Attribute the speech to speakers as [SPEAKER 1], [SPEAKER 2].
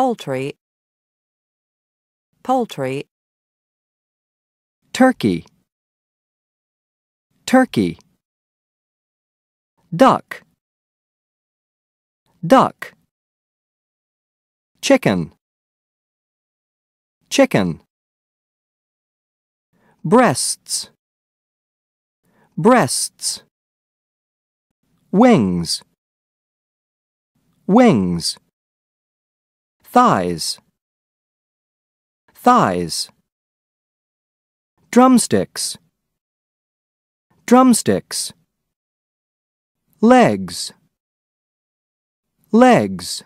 [SPEAKER 1] poultry poultry
[SPEAKER 2] turkey turkey duck duck chicken chicken breasts breasts wings wings thighs, thighs. Drumsticks, drumsticks. Legs, legs.